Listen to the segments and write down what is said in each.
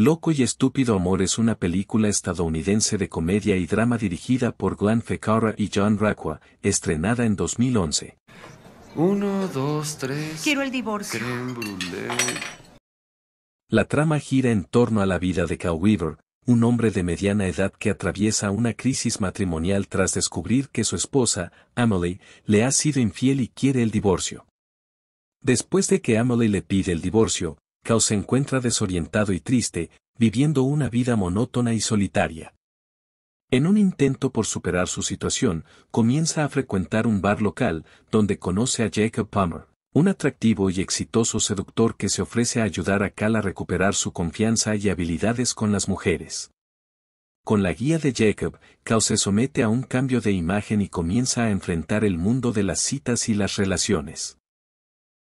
Loco y Estúpido Amor es una película estadounidense de comedia y drama dirigida por Glenn Fekara y John Raqua, estrenada en 2011. Uno, dos, tres. Quiero el divorcio. La trama gira en torno a la vida de Cal Weaver, un hombre de mediana edad que atraviesa una crisis matrimonial tras descubrir que su esposa, Emily, le ha sido infiel y quiere el divorcio. Después de que Emily le pide el divorcio, Kao se encuentra desorientado y triste, viviendo una vida monótona y solitaria. En un intento por superar su situación, comienza a frecuentar un bar local, donde conoce a Jacob Palmer, un atractivo y exitoso seductor que se ofrece a ayudar a Cal a recuperar su confianza y habilidades con las mujeres. Con la guía de Jacob, Cal se somete a un cambio de imagen y comienza a enfrentar el mundo de las citas y las relaciones.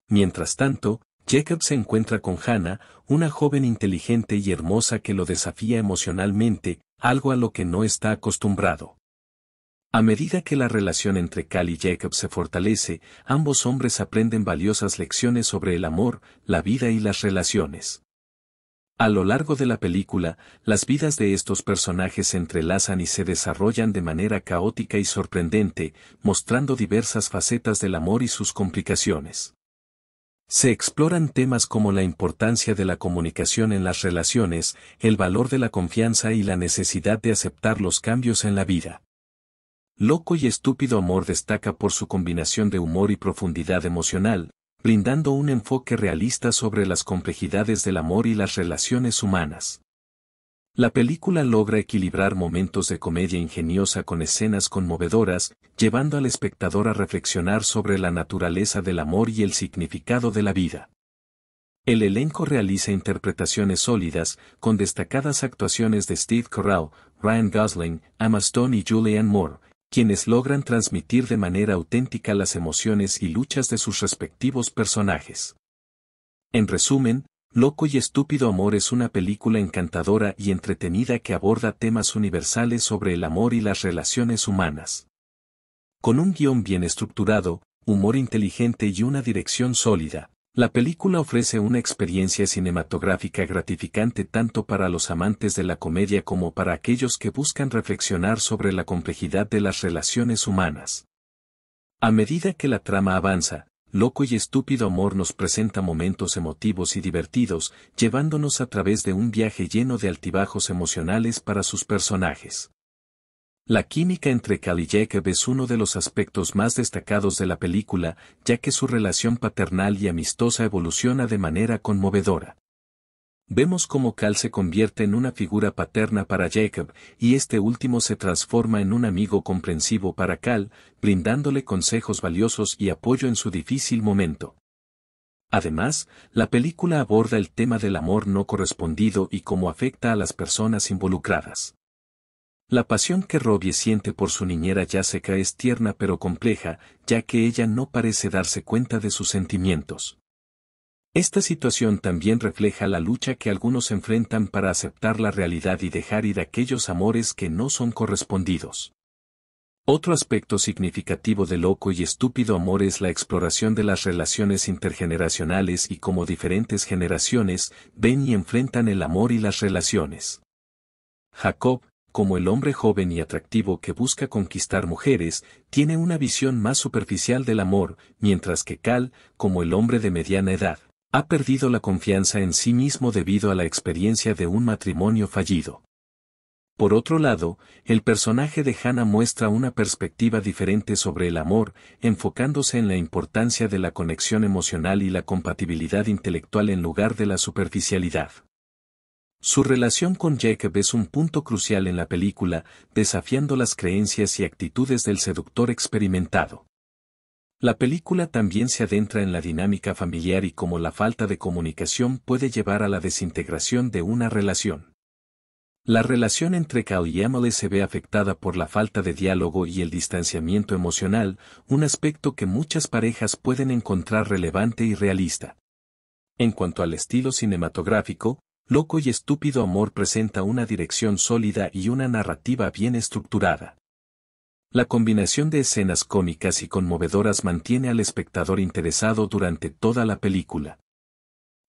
Mientras tanto, Jacob se encuentra con Hannah, una joven inteligente y hermosa que lo desafía emocionalmente, algo a lo que no está acostumbrado. A medida que la relación entre Cal y Jacob se fortalece, ambos hombres aprenden valiosas lecciones sobre el amor, la vida y las relaciones. A lo largo de la película, las vidas de estos personajes se entrelazan y se desarrollan de manera caótica y sorprendente, mostrando diversas facetas del amor y sus complicaciones. Se exploran temas como la importancia de la comunicación en las relaciones, el valor de la confianza y la necesidad de aceptar los cambios en la vida. Loco y estúpido amor destaca por su combinación de humor y profundidad emocional, brindando un enfoque realista sobre las complejidades del amor y las relaciones humanas. La película logra equilibrar momentos de comedia ingeniosa con escenas conmovedoras, llevando al espectador a reflexionar sobre la naturaleza del amor y el significado de la vida. El elenco realiza interpretaciones sólidas, con destacadas actuaciones de Steve Corral, Ryan Gosling, Emma Stone y Julianne Moore, quienes logran transmitir de manera auténtica las emociones y luchas de sus respectivos personajes. En resumen, Loco y Estúpido Amor es una película encantadora y entretenida que aborda temas universales sobre el amor y las relaciones humanas. Con un guión bien estructurado, humor inteligente y una dirección sólida, la película ofrece una experiencia cinematográfica gratificante tanto para los amantes de la comedia como para aquellos que buscan reflexionar sobre la complejidad de las relaciones humanas. A medida que la trama avanza, loco y estúpido amor nos presenta momentos emotivos y divertidos, llevándonos a través de un viaje lleno de altibajos emocionales para sus personajes. La química entre Cal y Jacob es uno de los aspectos más destacados de la película, ya que su relación paternal y amistosa evoluciona de manera conmovedora. Vemos cómo Cal se convierte en una figura paterna para Jacob, y este último se transforma en un amigo comprensivo para Cal, brindándole consejos valiosos y apoyo en su difícil momento. Además, la película aborda el tema del amor no correspondido y cómo afecta a las personas involucradas. La pasión que Robbie siente por su niñera Jessica es tierna pero compleja, ya que ella no parece darse cuenta de sus sentimientos. Esta situación también refleja la lucha que algunos enfrentan para aceptar la realidad y dejar ir aquellos amores que no son correspondidos. Otro aspecto significativo de loco y estúpido amor es la exploración de las relaciones intergeneracionales y cómo diferentes generaciones ven y enfrentan el amor y las relaciones. Jacob, como el hombre joven y atractivo que busca conquistar mujeres, tiene una visión más superficial del amor, mientras que Cal, como el hombre de mediana edad, ha perdido la confianza en sí mismo debido a la experiencia de un matrimonio fallido. Por otro lado, el personaje de Hannah muestra una perspectiva diferente sobre el amor, enfocándose en la importancia de la conexión emocional y la compatibilidad intelectual en lugar de la superficialidad. Su relación con Jacob es un punto crucial en la película, desafiando las creencias y actitudes del seductor experimentado. La película también se adentra en la dinámica familiar y cómo la falta de comunicación puede llevar a la desintegración de una relación. La relación entre Cal y Emily se ve afectada por la falta de diálogo y el distanciamiento emocional, un aspecto que muchas parejas pueden encontrar relevante y realista. En cuanto al estilo cinematográfico, Loco y Estúpido Amor presenta una dirección sólida y una narrativa bien estructurada. La combinación de escenas cómicas y conmovedoras mantiene al espectador interesado durante toda la película.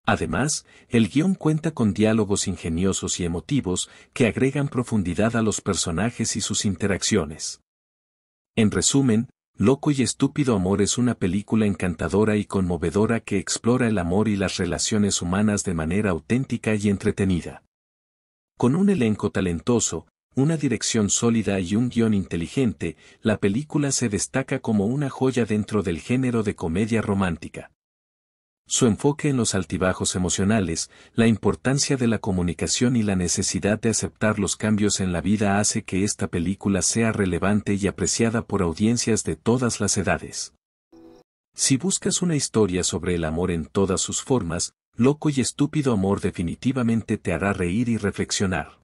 Además, el guión cuenta con diálogos ingeniosos y emotivos que agregan profundidad a los personajes y sus interacciones. En resumen, Loco y Estúpido Amor es una película encantadora y conmovedora que explora el amor y las relaciones humanas de manera auténtica y entretenida. Con un elenco talentoso, una dirección sólida y un guión inteligente, la película se destaca como una joya dentro del género de comedia romántica. Su enfoque en los altibajos emocionales, la importancia de la comunicación y la necesidad de aceptar los cambios en la vida hace que esta película sea relevante y apreciada por audiencias de todas las edades. Si buscas una historia sobre el amor en todas sus formas, Loco y Estúpido Amor definitivamente te hará reír y reflexionar.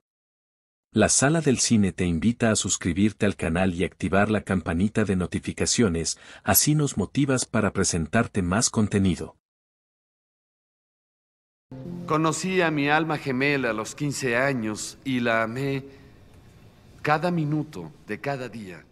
La sala del cine te invita a suscribirte al canal y activar la campanita de notificaciones, así nos motivas para presentarte más contenido. Conocí a mi alma gemela a los 15 años y la amé cada minuto de cada día.